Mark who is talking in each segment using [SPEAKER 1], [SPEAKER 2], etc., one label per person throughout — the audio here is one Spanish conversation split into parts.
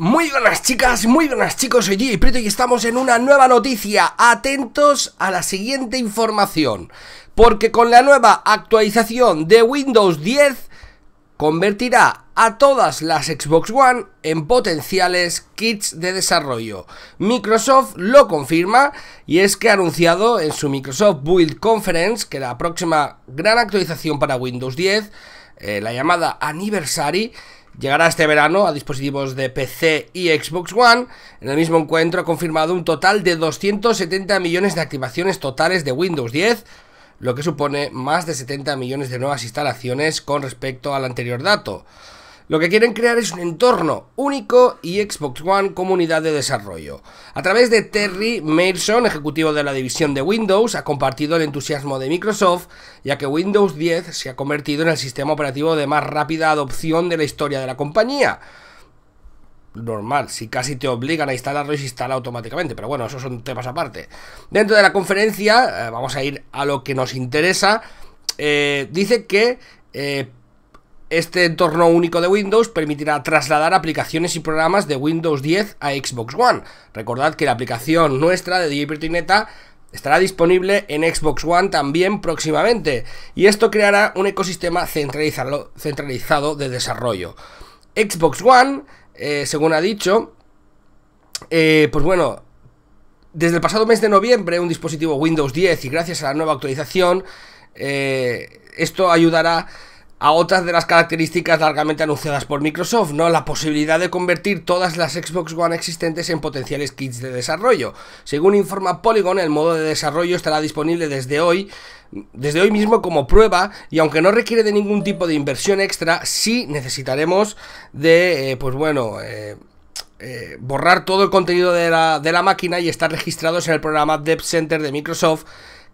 [SPEAKER 1] Muy buenas chicas, muy buenas chicos, soy y Preto y estamos en una nueva noticia. Atentos a la siguiente información, porque con la nueva actualización de Windows 10 convertirá a todas las Xbox One en potenciales kits de desarrollo. Microsoft lo confirma y es que ha anunciado en su Microsoft Build Conference que la próxima gran actualización para Windows 10, eh, la llamada Anniversary, llegará este verano a dispositivos de PC y Xbox One. En el mismo encuentro ha confirmado un total de 270 millones de activaciones totales de Windows 10, lo que supone más de 70 millones de nuevas instalaciones con respecto al anterior dato. Lo que quieren crear es un entorno único y Xbox One comunidad de desarrollo. A través de Terry Mason, ejecutivo de la división de Windows, ha compartido el entusiasmo de Microsoft, ya que Windows 10 se ha convertido en el sistema operativo de más rápida adopción de la historia de la compañía normal, si casi te obligan a instalarlo y se instala automáticamente, pero bueno, esos son temas aparte. Dentro de la conferencia, eh, vamos a ir a lo que nos interesa, eh, dice que eh, este entorno único de Windows permitirá trasladar aplicaciones y programas de Windows 10 a Xbox One. Recordad que la aplicación nuestra de DJ estará disponible en Xbox One también próximamente y esto creará un ecosistema centralizado, de desarrollo. Xbox One, eh, según ha dicho, eh, pues bueno, desde el pasado mes de noviembre un dispositivo Windows 10 y gracias a la nueva actualización, eh, esto ayudará a otras de las características largamente anunciadas por Microsoft, ¿no? La posibilidad de convertir todas las Xbox One existentes en potenciales kits de desarrollo. Según informa Polygon, el modo de desarrollo estará disponible desde hoy, desde hoy mismo como prueba y aunque no requiere de ningún tipo de inversión extra, sí necesitaremos de, eh, pues bueno, eh, eh, borrar todo el contenido de la, de la máquina y estar registrados en el programa Dev Center de Microsoft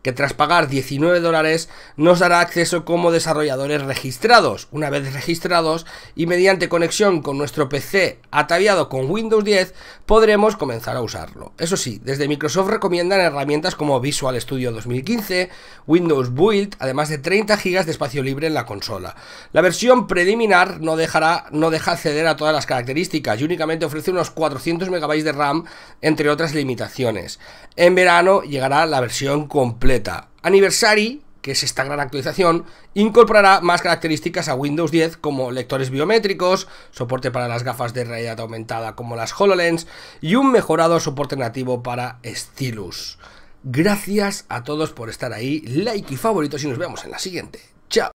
[SPEAKER 1] que tras pagar 19 dólares nos dará acceso como desarrolladores registrados. Una vez registrados y mediante conexión con nuestro PC ataviado con Windows 10 podremos comenzar a usarlo. Eso sí, desde Microsoft recomiendan herramientas como Visual Studio 2015, Windows Build, además de 30 GB de espacio libre en la consola. La versión preliminar no, dejará, no deja acceder a todas las características y únicamente ofrece unos 400 MB de RAM, entre otras limitaciones. En verano llegará la versión completa Anniversary, que es esta gran actualización, incorporará más características a Windows 10 como lectores biométricos, soporte para las gafas de realidad aumentada como las HoloLens y un mejorado soporte nativo para Stylus. Gracias a todos por estar ahí, like y favorito y nos vemos en la siguiente. Chao.